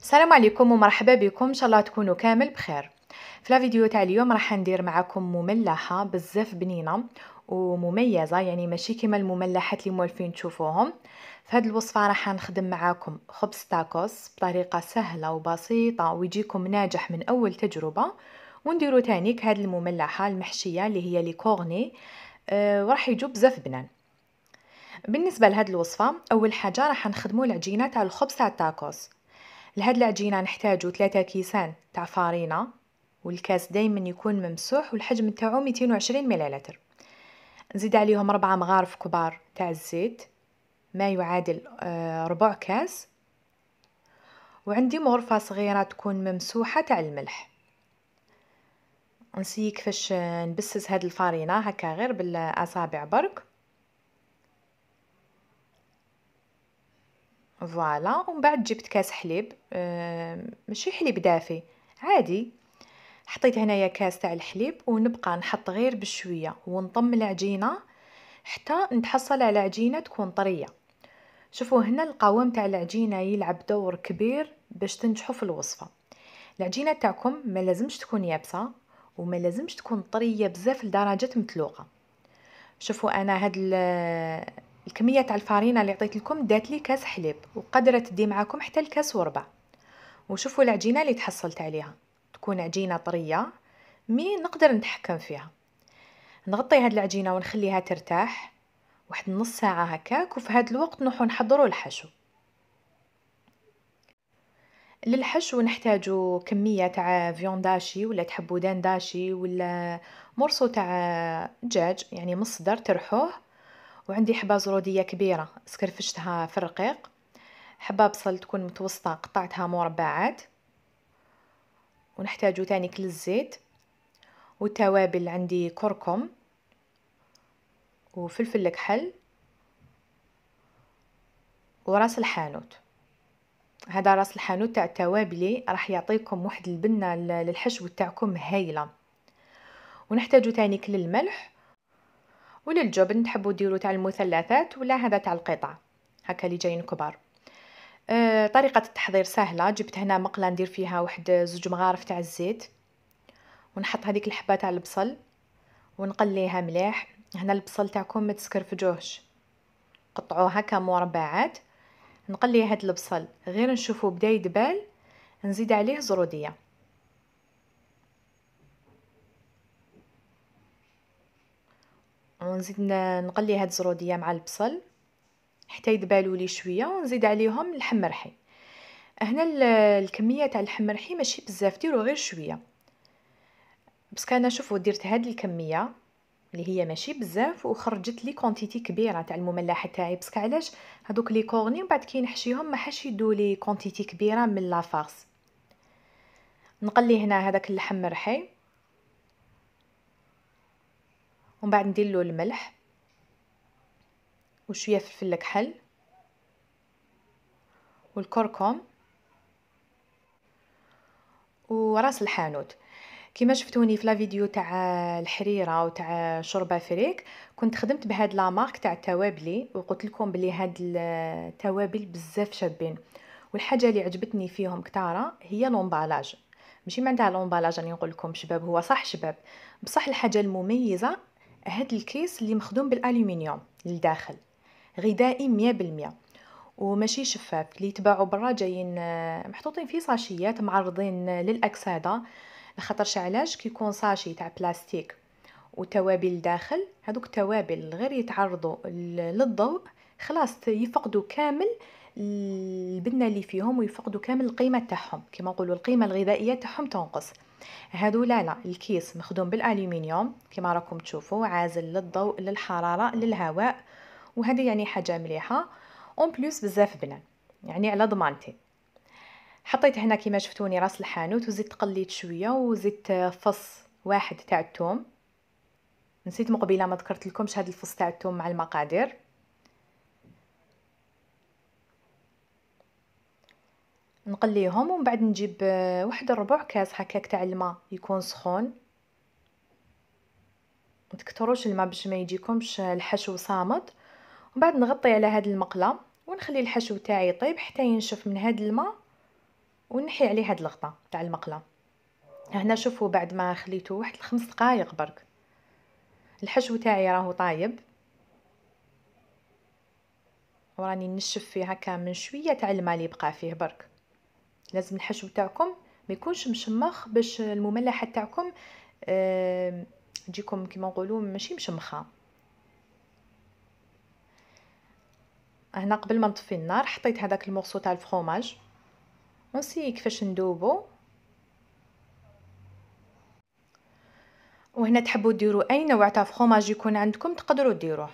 السلام عليكم ومرحبا بكم ان شاء الله تكونوا كامل بخير في لا فيديو تاع اليوم راح ندير معكم مملحه بزاف بنينه ومميزه يعني ماشي كيما المملحات اللي موالفين تشوفوهم في هذه الوصفه راح نخدم معاكم خبز تاكوس بطريقه سهله وبسيطه ويجيكم ناجح من اول تجربه ونديرو تانيك هاد المملحه المحشيه اللي هي لي كورني أه وراح يجوا بزاف بنان بالنسبه لهاد الوصفه اول حاجه راح نخدمو العجينه تاع الخبز تاع التاكوس لهاد العجينة نحتاجو 3 كيسان تاع فارينة والكاس دايما يكون ممسوح والحجم تاعو 220 مليلتر نزيد عليهم ربعة مغارف كبار تاع الزيت ما يعادل آه، ربع كاس وعندي مغرفة صغيرة تكون ممسوحة تاع الملح نسيك كيفاش نبسس هاد الفارينة هكا غير بالاصابع برك فوالا ومن بعد جبت كاس حليب أه ماشي حليب دافي عادي حطيت هنايا كاس تاع الحليب ونبقى نحط غير بشويه ونضم العجينه حتى نتحصل على عجينه تكون طريه شوفوا هنا القوام تاع العجينه يلعب دور كبير باش تنجحوا في الوصفه العجينه تاعكم ما لازمش تكون يابسه وما لازمش تكون طريه بزاف لدرجه متلوقه شوفوا انا هاد الكميه تاع الفارينه اللي عطيت لكم دات لي كاس حليب وقدرة تدي معاكم حتى الكاس وربع وشوفوا العجينه اللي تحصلت عليها تكون عجينه طريه مي نقدر نتحكم فيها نغطي هاد العجينه ونخليها ترتاح واحد نص ساعه هكاك وفي هاد الوقت نروحو نحضروا الحشو للحشو نحتاجو كمية تاع فيون داشي ولا تحبو دان داشي ولا مرصو تاع دجاج يعني مصدر ترحوه وعندي حبه زروديه كبيره سكرفشتها في الرقيق حبه بصل تكون متوسطه قطعتها مربعات ونحتاجو تاني كل الزيت والتوابل عندي كركم وفلفل الكحل وراس الحانوت هذا راس الحانوت تاع التوابلي راح يعطيكم واحد البنه للحشو تاعكم هايله ونحتاجو تاني كل الملح وللجبن تحبوا ديروا تاع المثلثات ولا هذا تاع القطع هكا اللي جايين كبار أه طريقه التحضير سهله جبت هنا مقله ندير فيها واحد زوج مغارف تاع الزيت ونحط هذيك الحبه تاع البصل ونقليها مليح هنا البصل تاعكم ما تسكرفجوهش قطعوه هكا مربعات نقلي هاد البصل غير نشوفو بدا يدبال نزيد عليه زروديه نزيد نقلي هاد الزروديه مع البصل حتى يدبالوا لي شويه ونزيد عليهم اللحم مرحي هنا الكميه تاع اللحم مرحي ماشي بزاف ديروا غير شويه بس انا شوفوا درت هاد الكميه اللي هي ماشي بزاف وخرجت لي كونتيتي كبيره تاع المملحه تاعي بس علاش هذوك لي كورني ومن بعد كي نحشيهم ما حاش يدو لي كونتيتي كبيره من لافارس نقلي هنا هذاك اللحم مرحي ومن بعد ندير له الملح وشويه فلفل الكحل والكركم وراس الحانوت كما شفتوني في لا فيديو تاع الحريره وتاع شوربه فريك كنت خدمت بهاد لا مارك تاع التوابل وقلت لكم بلي هاد التوابل بزاف شابين والحاجه اللي عجبتني فيهم كتاره هي لومبالاج ماشي معناتها لومبالاج راني نقول لكم شباب هو صح شباب بصح الحاجه المميزه هاد الكيس اللي مخدوم بالالومنيوم للداخل غذائي مية بالمية وماشي شفاف اللي يتباعوا برا جايين آه، محطوطين في صاشيات معرضين للاكسده لخاطر علاش كيكون صاشي تاع بلاستيك وتوابل داخل هذوك التوابل غير يتعرضوا للضوء خلاص يفقدوا كامل البنه اللي فيهم ويفقدوا كامل القيمه تاعهم كما نقولوا القيمه الغذائيه تاعهم تنقص هادو لا الكيس مخدوم بالالومنيوم كما راكم تشوفوا عازل للضوء للحراره للهواء وهذه يعني حاجه مليحه اون بلوس بزاف بنان يعني على ضمانتي حطيت هنا كما شفتوني راس الحانوت وزدت قليت شويه وزدت فص واحد تاع الثوم نسيت مقبله ما ذكرت لكمش هذا الفص تاع الثوم مع المقادير نقليهم ومن بعد نجيب آه، واحد ربع كاس هكاك تاع الماء يكون سخون ما تكثروش الماء باش ما يجيكمش آه، الحشو صامد ومن بعد نغطي على هاد المقله ونخلي الحشو تاعي يطيب حتى ينشف من هاد الماء ونحي عليه هاد الغطاء تاع المقله هنا شوفوا بعد ما خليته واحد الخمس دقائق برك الحشو تاعي راهو طايب وراني نشف فيه هكا من شويه تاع الماء اللي بقى فيه برك لازم الحشو تاعكم ما يكونش مشمخ باش المملحه تاعكم تجيكم كيما نقولوا ماشي مشمخه هنا قبل ما نطفي النار حطيت هذاك المغصو تاع الفرomage ونسي كيفاش ندوبو وهنا تحبوا ديروا اي نوع تاع فرomage يكون عندكم تقدروا ديروه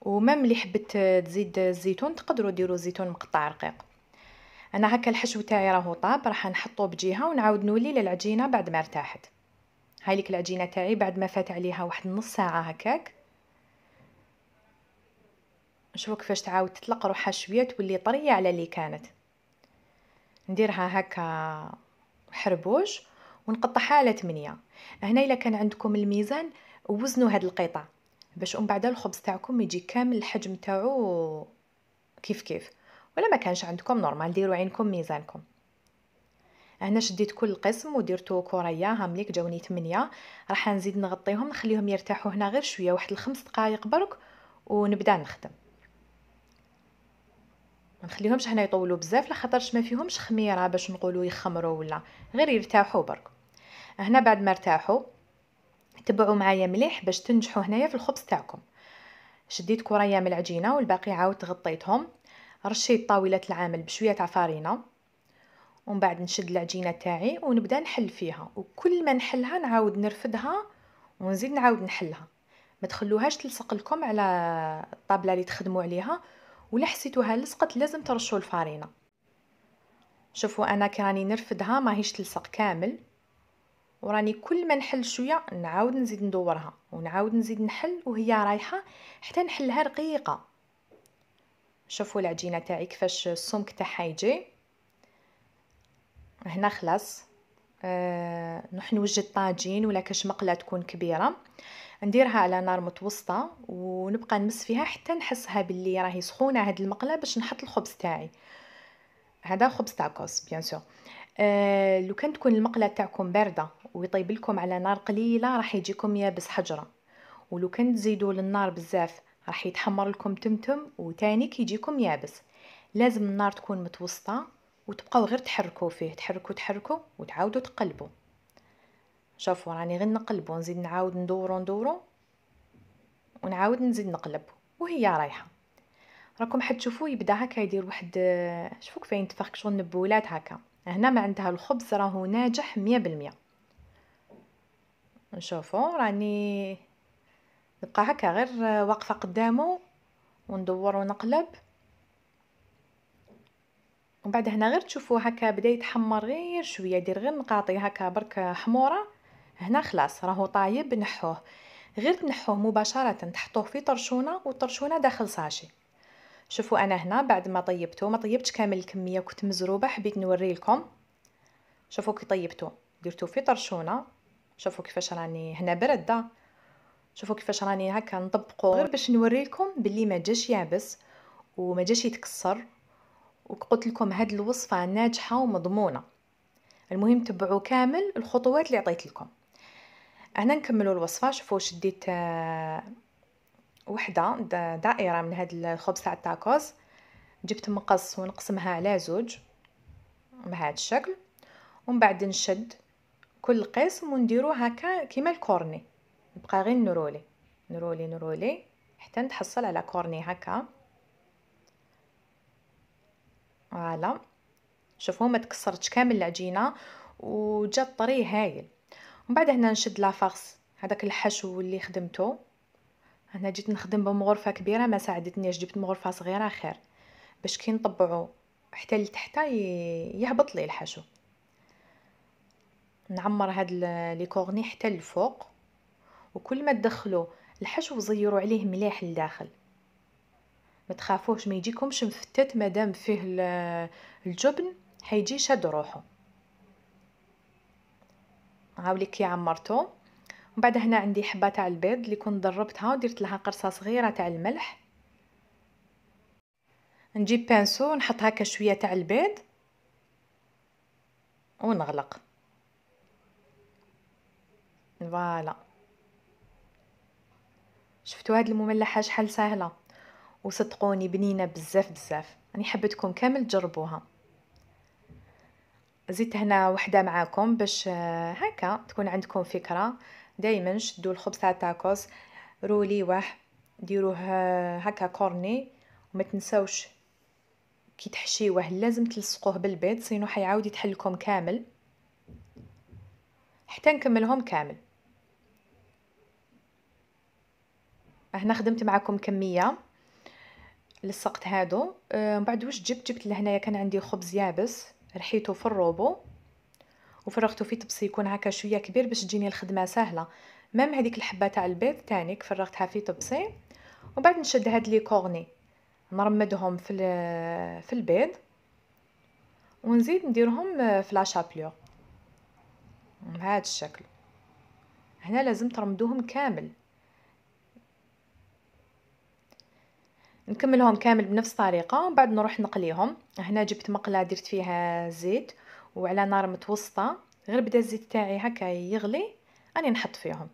ومام اللي حبت تزيد الزيتون تقدروا ديروا زيتون مقطع رقيق انا هكا الحشو تاعي راهو طاب راح نحطو بجهه ونعاود نولي للعجينه بعد ما ارتاحت هاي لك العجينه تاعي بعد ما فات عليها واحد نص ساعه هكاك نشوفوا كيفاش تعاود تطلق روحها شويه تولي طريه على اللي كانت نديرها هكا حربوش ونقطعها على 8 هنا الا كان عندكم الميزان وزنوا هاد القطع باش من بعد الخبز تاعكم يجي كامل الحجم تاعو كيف كيف ولا ما كانش عندكم نورمال ديروا عينكم ميزانكم هنا شديت كل قسم وديرتو كوريا هامليك جاوني 8 راح نزيد نغطيهم نخليهم يرتاحوا هنا غير شويه واحد الخمس دقائق برك ونبدا نخدم ما نخليهمش هنا يطولوا بزاف لخاطرش ما فيهمش خميره باش نقولوا يخمروا ولا غير يرتاحوا برك هنا بعد ما ارتاحوا تبعوا معايا مليح باش تنجحوا هنايا في الخبز تاعكم شديت كوريا من العجينه والباقي عاود غطيتهم رشيت طاولة العمل بشوية تاع فرينة ومن بعد نشد العجينة تاعي ونبدا نحل فيها وكل ما نحلها نعاود نرفدها ونزيد نعاود نحلها ما تخلوهاش تلصق لكم على الطابله اللي تخدموا عليها ولا حسيتوها لصقت لازم ترشوا الفارينة شوفوا انا كراني نرفدها ماهيش تلصق كامل وراني كل ما نحل شويه نعاود نزيد ندورها ونعاود نزيد نحل وهي رايحه حتى نحلها رقيقه شوفوا العجينه تاعي كيفاش السمك تاعها يجي هنا خلاص أه نروح نوجد طاجين ولا كاش مقله تكون كبيره نديرها على نار متوسطه ونبقى نمس فيها حتى نحسها باللي راهي سخونه هاد المقله باش نحط الخبز تاعي هذا خبز كوس بيان سور أه لو كان تكون المقله تاعكم بارده ويطيب لكم على نار قليله راح يجيكم يابس حجره ولو كان تزيدوا للنار بزاف راح يتحمر لكم تمتم وتاني كيجيكم يابس لازم النار تكون متوسطه وتبقاو غير تحركوا فيه تحركوا تحركوا وتعاودوا تقلبوا شوفوا راني غير نقلبو نزيد نعاود ندورو ندورو ونعاود نزيد نقلب وهي رايحه راكم حتشوفوا يبدا هكا يدير واحد شوفوا كيفاش ينتفخ شغل نبولات هكا هنا ما عندها الخبز راهو ناجح 100% نشوفوا راني نبقى هكا غير واقفه قدامه وندور ونقلب وبعد هنا غير تشوفوا هكا بدا يتحمر غير شويه دير غير نقاطي هكا برك حموره هنا خلاص راهو طايب نحوه غير تنحوه مباشره تحطوه في طرشونه والطرشونه داخل صاشي شوفوا انا هنا بعد ما طيبته ما طيبتش كامل الكميه كنت مزروبه حبيت نوري لكم شوفوا كي طيبته درتو في طرشونه شوفوا كيفاش راني هنا برده شوفوا كيفاش راني هكا نطبقه غير باش نوريكم باللي ما جاش يعبس وما جاش يتكسر وقلت لكم هاد الوصفه ناجحه ومضمونه المهم تبعوا كامل الخطوات اللي عطيت لكم هنا نكملوا الوصفه شوفوا شديت آه، وحده دائره من هاد الخبز تاع التاكوز جبت مقص ونقسمها على زوج بهذا الشكل ومن بعد نشد كل قسم ونديرو هكا كيما الكورني بقى غير نرولي نرولي نرولي حتى نتحصل على كورني هكا فوالا شوفوا ما تكسرتش كامل العجينه وجات طري هايل ومن بعد هنا نشد لافارس هذاك الحشو اللي خدمته هنا جيت نخدم بمغرفه كبيره ما ساعدتنيش جبت مغرفه صغيره خير باش كي نطبعو حتى لتحت يهبط لي الحشو نعمر هاد لي كورني حتى للفوق وكل ما تدخلوا الحشو زيروا عليه مليح لداخل ما تخافوش ما يجيكمش مفتت مادام فيه الجبن حيجي شاد روحه هاولي كي عمرته ومن بعد هنا عندي حبه تاع البيض اللي كنت ضربتها ودرت لها قرصه صغيره تاع الملح نجيب بانسو نحط هكا شويه تاع البيض ونغلق فوالا شفتوا هاد المملحه شحال سهله وصدقوني بنينه بزاف بزاف راني حبيتكم كامل تجربوها زدت هنا وحده معاكم باش آه، هكا تكون عندكم فكره دائما شدوا الخبز تاع التاكوس روليوه ديروه آه، هكا كورني وما تنساوش كي تحشيوه لازم تلصقوه بالبيض سينو حيعاود يتحلكم كامل حتى نكملهم كامل هنا خدمت معكم كميه لصقت هادو أه، من بعد واش جبت جبت لهنايا كان عندي خبز يابس رحيته في الروبو وفرغته في طبسي يكون هكا شويه كبير باش تجيني الخدمه سهله مام هذيك الحبه تاع البيض تاني فرغتها في طبسي ومن بعد نشد هاد لي كورني نرمدهم في في البيض ونزيد نديرهم في لا شابلور بهذا الشكل هنا لازم ترمدوهم كامل نكملهم كامل بنفس الطريقه ومن بعد نروح نقليهم هنا جبت مقله درت فيها زيت وعلى نار متوسطه غير بدا الزيت تاعي هكا يغلي راني نحط فيهم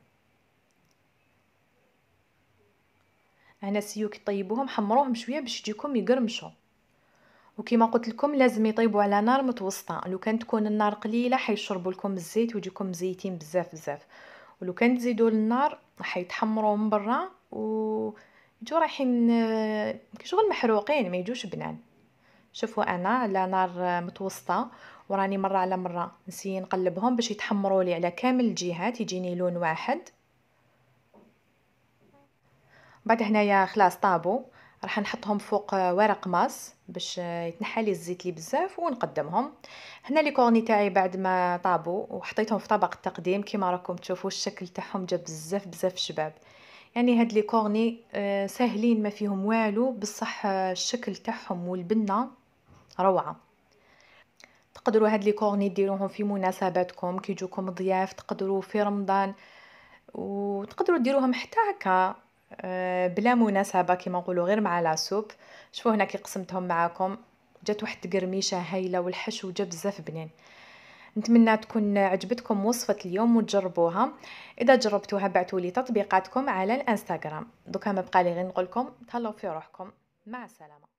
هنا سيوك طيبوهم حمروهم شويه باش يجيكم يقرمشوا وكما قلت لكم لازم يطيبوا على نار متوسطه لو كان تكون النار قليله حيشربوا لكم الزيت ويجيكم مزيتين بزاف بزاف ولو كان تزيدوا النار حيتحمروا من برا و نتو رايحين شغل محروقين ما يجوش بنان شوفوا انا على نار متوسطه وراني مره على مره نسي نقلبهم باش يتحمروا لي على كامل الجهات يجيني لون واحد بعد هنايا خلاص طابو راح نحطهم فوق ورق ماس باش يتنحى لي الزيت لي بزاف ونقدمهم هنا لي كورني تاعي بعد ما طابو وحطيتهم في طبق التقديم كيما راكم تشوفوا الشكل تاعهم جا بزاف بزاف شباب يعني هاد لي كورني آه، ساهلين ما فيهم والو بصح آه، الشكل تاعهم والبنه روعه تقدروا هاد لي كورني ديروهم في مناسباتكم كي يجوكم ضياف تقدروا في رمضان وتقدروا ديروهم حتى هكا آه، بلا مناسبه كيما نقولوا غير مع لاسوب شوفوا هنا كي قسمتهم معاكم جات واحد القرميشه هايله والحشو جا بزاف بنين نتمنى تكون عجبتكم وصفة اليوم وتجربوها إذا جربتوها بعتوا لي تطبيقاتكم على الانستغرام دوكا ما بقى لي غير نقولكم تهلاو في روحكم مع السلامة